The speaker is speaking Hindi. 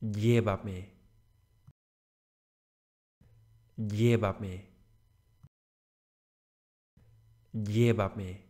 llévame, llévame, llévame.